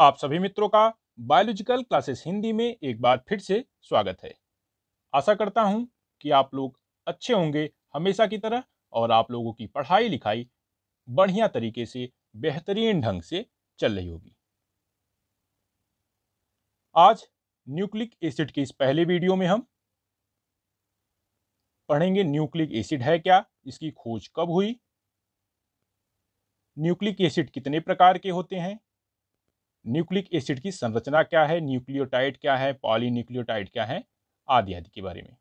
आप सभी मित्रों का बायोलॉजिकल क्लासेस हिंदी में एक बार फिर से स्वागत है आशा करता हूं कि आप लोग अच्छे होंगे हमेशा की तरह और आप लोगों की पढ़ाई लिखाई बढ़िया तरीके से बेहतरीन ढंग से चल रही होगी आज न्यूक्लिक एसिड के इस पहले वीडियो में हम पढ़ेंगे न्यूक्लिक एसिड है क्या इसकी खोज कब हुई न्यूक्लिक एसिड कितने प्रकार के होते हैं न्यूक्लिक एसिड की संरचना क्या है न्यूक्लियोटाइड क्या है पॉलीन्यूक्लियोटाइड क्या है आदि आदि के बारे में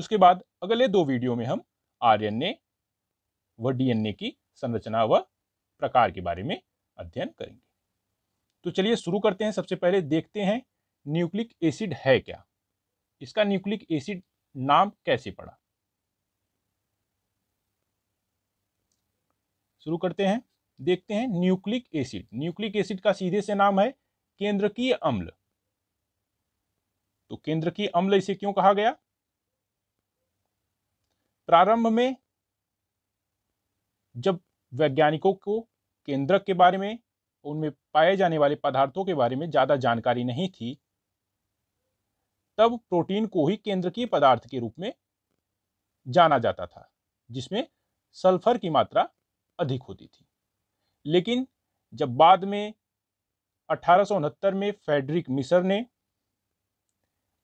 उसके बाद अगले दो वीडियो में हम आरएनए व डीएनए की संरचना व प्रकार के बारे में अध्ययन करेंगे तो चलिए शुरू करते हैं सबसे पहले देखते हैं न्यूक्लिक एसिड है क्या इसका न्यूक्लिक एसिड नाम कैसे पड़ा शुरू करते हैं देखते हैं न्यूक्लिक एसिड न्यूक्लिक एसिड का सीधे से नाम है केंद्रकीय अम्ल तो केंद्रकीय अम्ल इसे क्यों कहा गया प्रारंभ में जब वैज्ञानिकों को केंद्रक के बारे में उनमें पाए जाने वाले पदार्थों के बारे में ज़्यादा जानकारी नहीं थी तब प्रोटीन को ही केंद्रकीय पदार्थ के रूप में जाना जाता था जिसमें सल्फर की मात्रा अधिक होती थी लेकिन जब बाद में अठारह में फेडरिक मिसर ने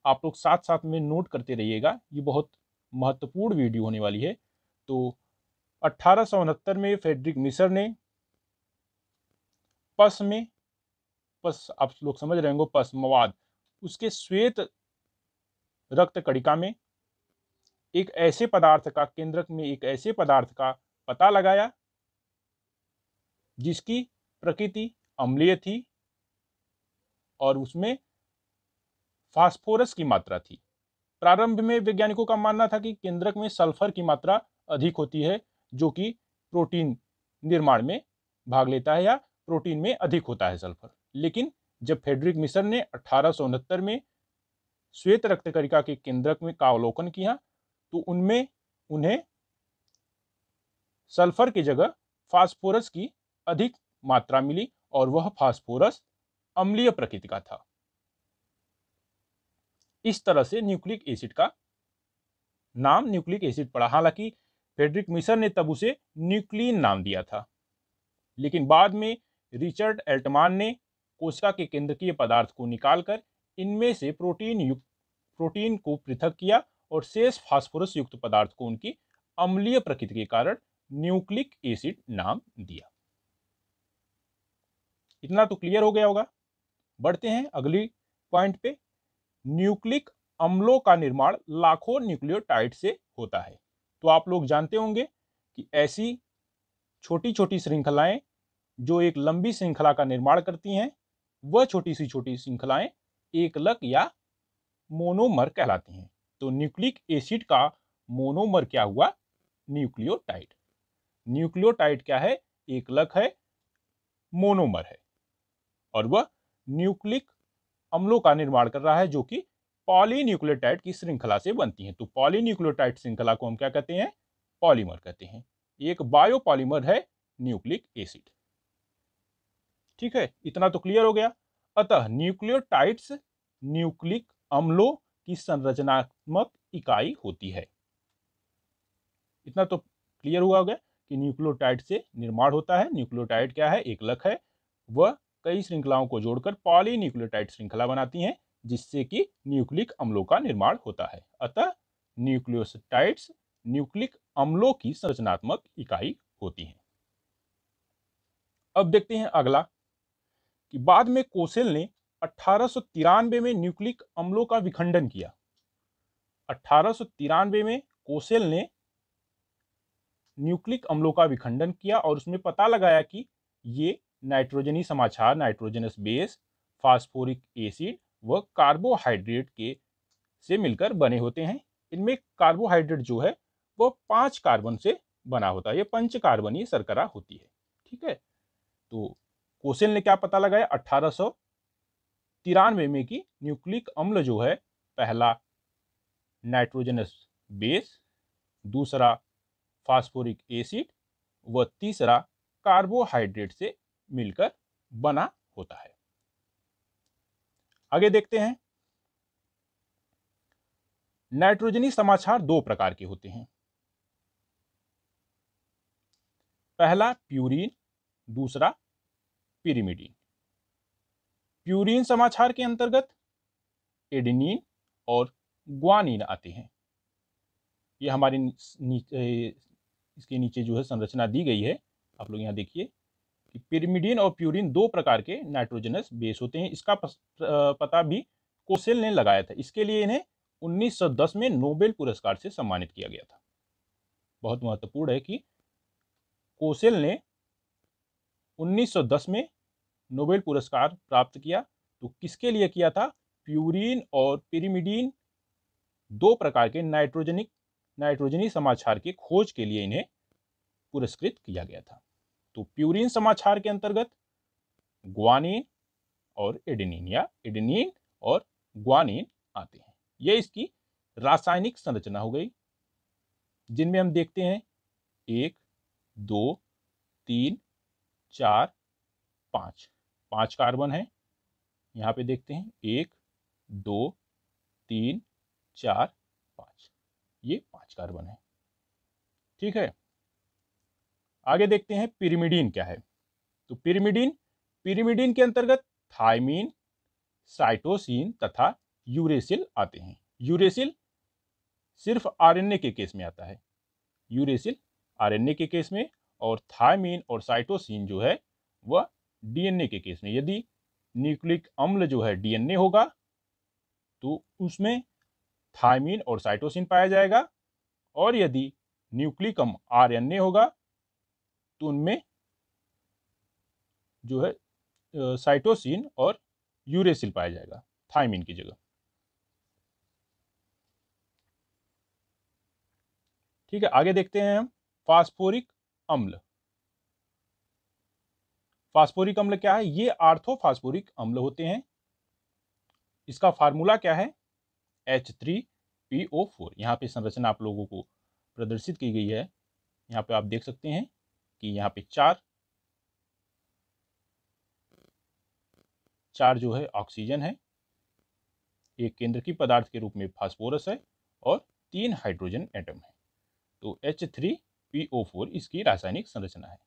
आप लोग साथ साथ में नोट करते रहिएगा ये बहुत महत्वपूर्ण वीडियो होने वाली है तो अट्ठारह में फेडरिक मिसर ने पस में पस आप लोग समझ रहे होंगे पस मवाद उसके श्वेत रक्त कणिका में एक ऐसे पदार्थ का केंद्रक में एक ऐसे पदार्थ का पता लगाया जिसकी प्रकृति अम्लीय थी और उसमें फास्फोरस की मात्रा थी प्रारंभ में वैज्ञानिकों का मानना था कि केंद्रक में सल्फर की मात्रा अधिक होती है जो कि प्रोटीन निर्माण में भाग लेता है या प्रोटीन में अधिक होता है सल्फर लेकिन जब फेडरिक मिशन ने अठारह में श्वेत रक्तकरिका के केंद्रक में का अवलोकन किया तो उनमें उन्हें सल्फर की जगह फास्फोरस की अधिक मात्रा मिली और वह फास्फोरस अम्लीय प्रकृति का था इस तरह से न्यूक्लिक एसिड का नाम न्यूक्लिक एसिड पड़ा हालांकि फेडरिक मिशर ने तब उसे न्यूक्लिन नाम दिया था लेकिन बाद में रिचर्ड एल्टमान ने कोशिका के केंद्रकीय पदार्थ को निकालकर इनमें से प्रोटीन युक्त प्रोटीन को पृथक किया और शेष फास्फोरस युक्त पदार्थ को उनकी अम्लीय प्रकृति के कारण न्यूक्लिक एसिड नाम दिया इतना तो क्लियर हो गया होगा बढ़ते हैं अगली पॉइंट पे न्यूक्लिक अम्लों का निर्माण लाखों न्यूक्लियोटाइड से होता है तो आप लोग जानते होंगे कि ऐसी छोटी छोटी श्रृंखलाएं जो एक लंबी श्रृंखला का निर्माण करती हैं वह छोटी सी छोटी श्रृंखलाएं एकलक या मोनोमर कहलाती हैं तो न्यूक्लिक एसिड का मोनोमर क्या हुआ न्यूक्लियोटाइड न्यूक्लियोटाइड क्या है एकलक है मोनोमर है और वह न्यूक्लिक अम्लों का निर्माण कर रहा है जो कि पॉलीन्यूक्लियोटाइड की श्रृंखला से बनती हैं तो पॉलीन्यूक्लियोटाइड श्रृंखला को हम क्या कहते हैं पॉलीमर कहते हैं एक बायोपॉलीमर है न्यूक्लिक एसिड ठीक है इतना तो क्लियर हो गया अतः न्यूक्लियोटाइड्स न्यूक्लिक अम्लों की संरचनात्मक इकाई होती है इतना तो क्लियर हुआ हो गया कि न्यूक्लियोटाइड से निर्माण होता है न्यूक्लियोटाइड क्या है एक लक है वह कई श्रृंखलाओं को जोड़कर पॉलीन्यूक्लियोटाइड श्रृंखला बनाती हैं जिससे कि न्यूक्लिक अम्लों का निर्माण होता है अतः न्यूक्लियोसाइड्स न्यूक्लिक अम्लों की संरचनात्मक इकाई होती हैं अब देखते हैं अगला कि बाद में कोसेल ने अठारह में न्यूक्लिक अम्लों का विखंडन किया अठारह में कोसेल ने न्यूक्लिक अम्लों का विखंडन किया और उसमें पता लगाया कि ये नाइट्रोजनी समाचार नाइट्रोजनस बेस फास्फोरिक एसिड व कार्बोहाइड्रेट के से मिलकर बने होते हैं इनमें कार्बोहाइड्रेट जो है वो पांच कार्बन से बना होता है ये पंच कार्बनीय सरकरा होती है ठीक है तो क्वेश्चन ने क्या पता लगाया अट्ठारह सौ तिरानवे में कि न्यूक्लिक अम्ल जो है पहला नाइट्रोजनस बेस दूसरा फास्फोरिक एसिड व तीसरा कार्बोहाइड्रेट से मिलकर बना होता है आगे देखते हैं नाइट्रोजनी समाचार दो प्रकार के होते हैं पहला प्यूरिन दूसरा पिरिमिडीन प्यूरिन समाचार के अंतर्गत एडिनिन और ग्वानिन आते हैं ये हमारे नीचे इसके नीचे जो है संरचना दी गई है आप लोग यहाँ देखिए पिरिमिडिन और प्यूरिन दो प्रकार के नाइट्रोजनस बेस होते हैं इसका पता भी कोसेल ने लगाया था इसके लिए इन्हें 1910 में नोबेल पुरस्कार से सम्मानित किया गया था बहुत महत्वपूर्ण है कि कोसेल ने 1910 में नोबेल पुरस्कार प्राप्त किया तो किसके लिए किया था प्यूरिन और पिरिमिडीन दो प्रकार के नाइट्रोजनिक नाइट्रोजनी समाचार की खोज के लिए इन्हें पुरस्कृत किया गया था तो प्यूरिन समाचार के अंतर्गत ग्वानिन और एडिनिन या एडिनिन और ग्वानिन आते हैं यह इसकी रासायनिक संरचना हो गई जिनमें हम देखते हैं एक दो तीन चार पाँच पांच कार्बन है यहाँ पे देखते हैं एक दो तीन चार पाँच ये पांच कार्बन है ठीक है आगे देखते हैं पिरिमिडीन क्या है तो पिरिमिडीन पिरिमिडीन के अंतर्गत थायमीन साइटोसिन तथा यूरेसिल आते हैं यूरेसिल सिर्फ आरएनए के केस में आता है यूरेसिल आरएनए के केस में और थायमीन और साइटोसिन जो है वह डीएनए के केस में यदि न्यूक्लिक अम्ल जो है डीएनए होगा तो उसमें थायमीन और साइटोसिन पाया जाएगा और यदि न्यूक्लिकम आरएनए होगा तो उनमें जो है साइटोसिन और यूरेसिल पाया जाएगा थायमिन की जगह ठीक है आगे देखते हैं हम फास्फोरिक अम्ल फास्फोरिक अम्ल क्या है ये आर्थोफास्फोरिक अम्ल होते हैं इसका फार्मूला क्या है H three P O four यहाँ पे संरचना आप लोगों को प्रदर्शित की गई है यहाँ पे आप देख सकते हैं कि यहाँ पे चार चार जो है ऑक्सीजन है एक केंद्र की पदार्थ के रूप में फास्फोरस है और तीन हाइड्रोजन एटम है तो H three P O four इसकी रासायनिक संरचना है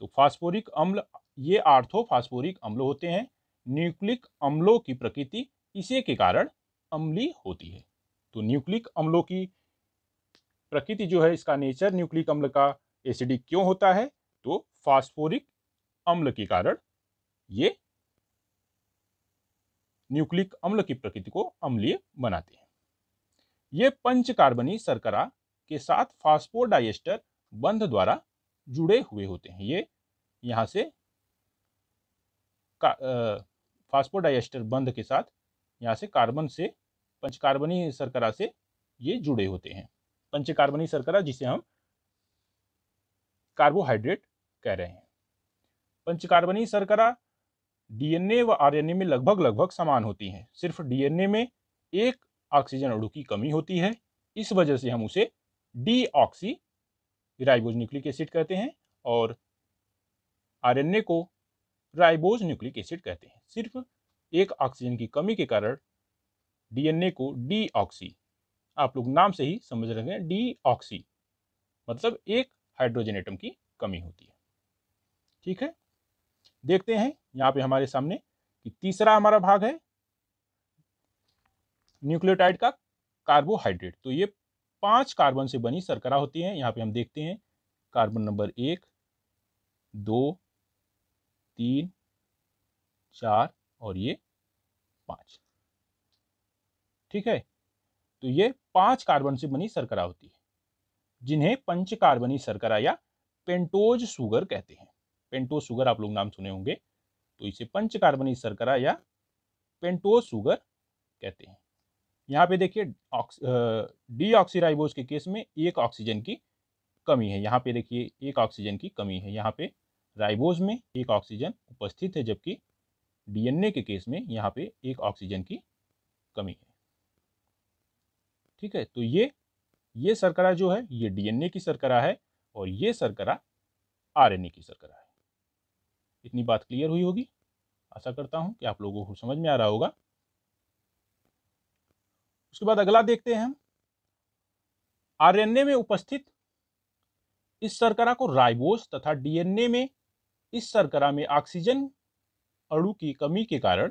तो फास्फोरिक अम्ल ये आर्थो फास्फोरिक अम्ल होते हैं न्यूक्लिक अम्लों की प्रकृति इसी के कारण अम्ली होती है तो न्यूक्लिक अम्लों की प्रकृति जो है इसका नेचर न्यूक्लिक अम्ल का एसिडिक क्यों होता है तो फास्फोरिक अम्ल के कारण ये न्यूक्लिक अम्ल की प्रकृति को अम्लीय बनाते हैं ये पंच कार्बनी सरकरा के साथ फास्फोर डाइस्टर बंध द्वारा जुड़े हुए होते हैं ये यहाँ से फास्फोर डाइस्टर बंध के साथ यहाँ से कार्बन से पंच कार्बनी सरकरा से ये जुड़े होते हैं पंचकार्बनी सरकरा जिसे हम कार्बोहाइड्रेट कह रहे हैं पंचकार्बनी सरकरा डीएनए व आरएनए में लगभग लगभग समान होती हैं सिर्फ डीएनए में एक ऑक्सीजन अणु की कमी होती है इस वजह से हम उसे deoxyribose nucleic acid कहते हैं और आरएनए को राइबोज न्यूक्लिक एसिड कहते हैं सिर्फ एक ऑक्सीजन की कमी के कारण डीएनए को डी ऑक्सी आप लोग नाम से ही समझ रहे हैं डी ऑक्सी मतलब एक हाइड्रोजन एटम की कमी होती है ठीक है देखते हैं यहां पे हमारे सामने कि तीसरा हमारा भाग है न्यूक्लियोटाइड का कार्बोहाइड्रेट तो ये पांच कार्बन से बनी सरकरा होती है यहां पे हम देखते हैं कार्बन नंबर एक दो तीन चार और ये पांच ठीक है तो ये पांच कार्बन से बनी सरकरा होती है जिन्हें पंच कार्बनी सरकरा या पेंटोज सुगर कहते हैं पेंटोज सुगर आप लोग नाम सुने होंगे तो इसे पंच कार्बनी सरकरा या पेंटोज सुगर कहते हैं यहाँ पे देखिए डी ऑक्सीराइबोज के केस में एक ऑक्सीजन की कमी है यहाँ पे देखिए एक ऑक्सीजन की कमी है यहाँ पे राइबोज में एक ऑक्सीजन उपस्थित है जबकि डीएनए के केस में यहाँ पे एक ऑक्सीजन की कमी है ठीक है तो ये ये सरकरा जो है ये डीएनए की सरकरा है और ये सरकरा आरएनए की सरकरा है इतनी बात क्लियर हुई होगी आशा करता हूँ कि आप लोगों को समझ में आ रहा होगा उसके बाद अगला देखते हैं हम आरएनए में उपस्थित इस सरकरा को राइबोस तथा डीएनए में इस सरकरा में ऑक्सीजन अणु की कमी के कारण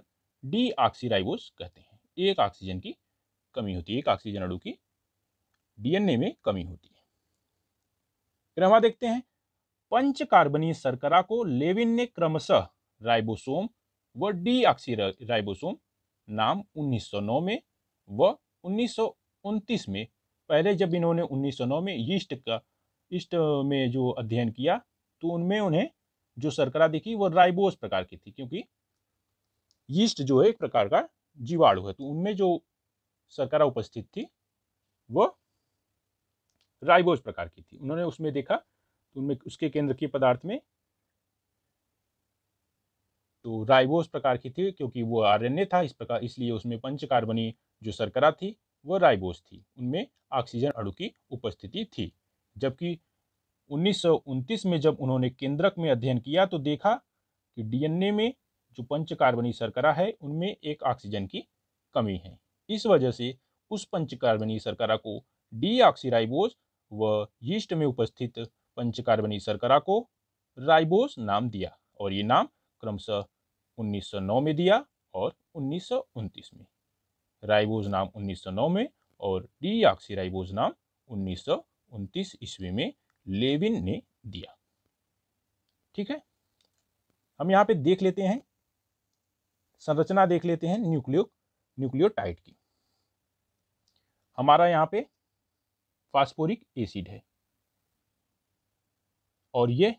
डी ऑक्सीराइबोस कहते हैं एक ऑक्सीजन की कमी होती है एक ऑक्सीजन अणु की डीएनए में कमी होती है फिर हम देखते हैं पंच कार्बनी सरकरा को लेविन ने क्रमशः राइबोसोम व डी ऑक्सी राइबोसोम नाम 1909 में व उन्नीस में पहले जब इन्होंने 1909 में यीस्ट का ईस्ट में जो अध्ययन किया तो उनमें उन्हें जो सरकरा दिखी वो राइबोस प्रकार की थी क्योंकि यीस्ट जो है एक प्रकार का जीवाणु है तो उनमें जो सकरा उपस्थित थी वो राइबोज प्रकार की थी उन्होंने उसमें देखा तो उनमें उसके केंद्र की पदार्थ में तो राइबोज प्रकार की थी क्योंकि वो आरएनए था इस प्रकार इसलिए उसमें पंच कार्बनी जो सरकरा थी वह राइबोज थी उनमें ऑक्सीजन अणु की उपस्थिति थी जबकि उन्नीस में जब उन्होंने केंद्रक में अध्ययन किया तो देखा कि डीएनए में जो पंच कार्बनी सरकरा है उनमें एक ऑक्सीजन की कमी है इस वजह से उस पंचकार्बनी सरकरा को डीऑक्सीराइबोज व यीस्ट में उपस्थित पंचकार्बनी सरकरा को राइबोस नाम दिया और ये नाम क्रमशः 1909 में दिया और उन्नीस में राइबोज नाम उन्नीस में और डीऑक्सीराइबोज नाम उन्नीस ईस्वी में लेविन ने दिया ठीक है हम यहाँ पे देख लेते हैं संरचना देख लेते हैं न्यूक्लियो न्यूक्लियोटाइड की हमारा यहाँ पे फास्फोरिक एसिड है और ये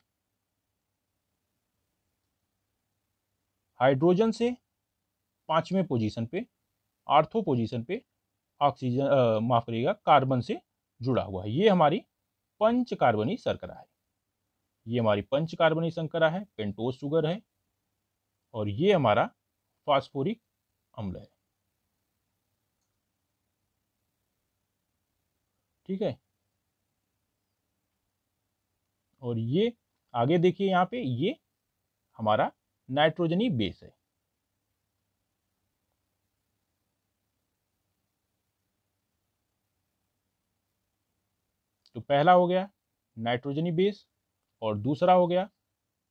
हाइड्रोजन से पांचवें पोजीशन पे आर्थो पोजीशन पे ऑक्सीजन माफ करिएगा कार्बन से जुड़ा हुआ है ये हमारी पंच कार्बनी शर्करा है ये हमारी पंच कार्बनी शर्करा है पेंटोस शुगर है और ये हमारा फास्फोरिक अम्ल है ठीक है और ये आगे देखिए यहाँ पे ये हमारा नाइट्रोजनी बेस है तो पहला हो गया नाइट्रोजनी बेस और दूसरा हो गया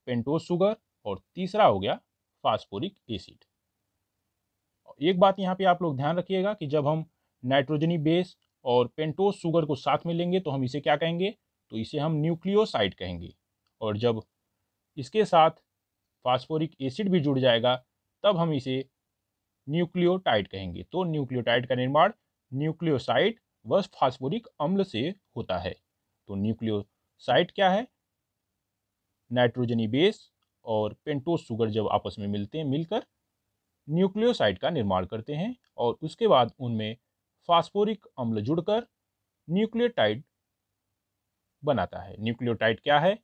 पेंटोस शुगर और तीसरा हो गया फास्फोरिक एसिड एक बात यहाँ पे आप लोग ध्यान रखिएगा कि जब हम नाइट्रोजनी बेस और पेंटोस शुगर को साथ में लेंगे तो हम इसे क्या कहेंगे तो इसे हम न्यूक्लियोसाइड कहेंगे और जब इसके साथ फास्फोरिक एसिड भी जुड़ जाएगा तब हम इसे न्यूक्लियोटाइड कहेंगे तो न्यूक्लियोटाइड का निर्माण न्यूक्लियोसाइड व फास्फोरिक अम्ल से होता है तो न्यूक्लियोसाइड क्या है नाइट्रोजनी बेस और पेंटोस शुगर जब आपस में मिलते हैं मिलकर न्यूक्लियोसाइड का निर्माण करते हैं और उसके बाद उनमें फास्फोरिक अम्ल जुड़कर न्यूक्लियोटाइड बनाता है न्यूक्लियोटाइड क्या है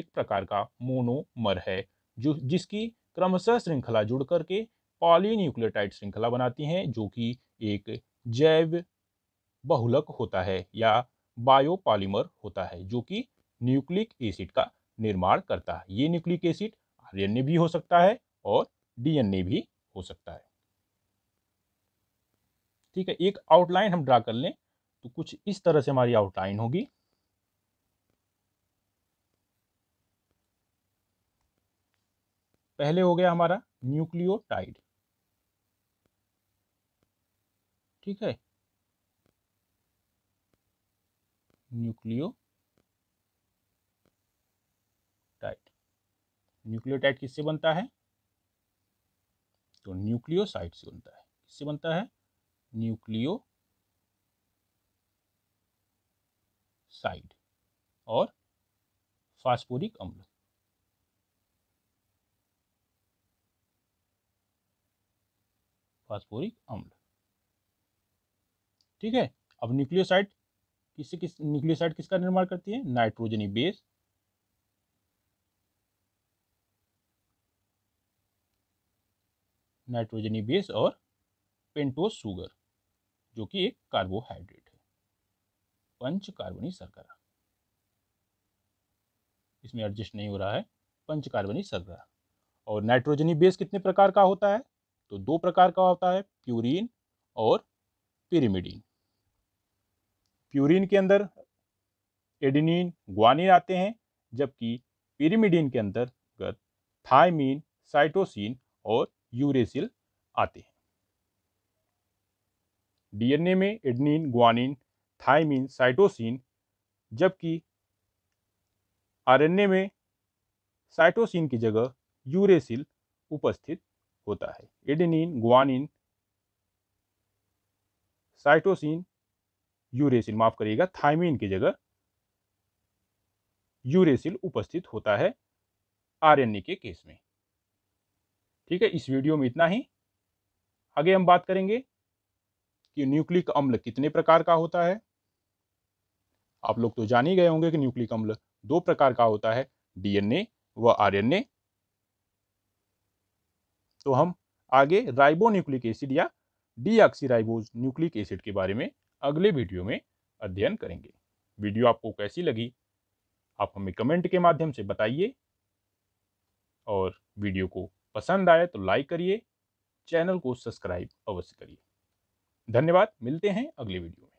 एक प्रकार का मोनोमर है जो जिसकी क्रमशः श्रृंखला जुड़ करके न्यूक्लियोटाइड श्रृंखला बनाती हैं जो कि एक जैव बहुलक होता है या बायोपॉलीमर होता है जो कि न्यूक्लिक एसिड का निर्माण करता है ये न्यूक्लिक एसिड आरएनए भी हो सकता है और डीएनए भी हो सकता है ठीक है एक आउटलाइन हम ड्रा कर लें तो कुछ इस तरह से हमारी आउटलाइन होगी पहले हो गया हमारा न्यूक्लियोटाइड ठीक है न्यूक्लियो टाइड न्यूक्लियोटाइड किससे बनता है तो न्यूक्लियोसाइड से बनता है किससे बनता है न्यूक्लियोसाइड और फास्फोरिक अम्ल फास्फोरिक अम्ल ठीक है अब न्यूक्लियोसाइड किससे किस न्यूक्लियोसाइड किसका निर्माण करती है नाइट्रोजनी बेस नाइट्रोजनी बेस और पेंटोस शुगर जो कि एक कार्बोहाइड्रेट है पंच कार्बनी सरकरा इसमें एडजस्ट नहीं हो रहा है पंच कार्बनी सरकरा और नाइट्रोजनी बेस कितने प्रकार का होता है तो दो प्रकार का होता है प्यूरिन और पिरिमिडीन प्यूरिन के अंदर एडिनिन ग्वानिन आते हैं जबकि पिरिमिडीन के अंतर्गत थायमीन साइटोसिन और यूरेसिल आते हैं डीएनए में एडनिन ग्वानिन थायमिन साइटोसिन जबकि आरएनए में साइटोसिन की जगह यूरेसिल उपस्थित होता है एडनिन ग्वानिन साइटोसिन यूरेसिल माफ करिएगा थायमिन की जगह यूरेसिल उपस्थित होता है आरएनए के केस में ठीक है इस वीडियो में इतना ही आगे हम बात करेंगे कि न्यूक्लिक अम्ल कितने प्रकार का होता है आप लोग तो जान ही गए होंगे कि न्यूक्लिक अम्ल दो प्रकार का होता है डीएनए व आरएनए तो हम आगे राइबो न्यूक्लिक एसिड या डीऑक्सीराइबोज न्यूक्लिक एसिड के बारे में अगले वीडियो में अध्ययन करेंगे वीडियो आपको कैसी लगी आप हमें कमेंट के माध्यम से बताइए और वीडियो को पसंद आए तो लाइक करिए चैनल को सब्सक्राइब अवश्य करिए धन्यवाद मिलते हैं अगले वीडियो में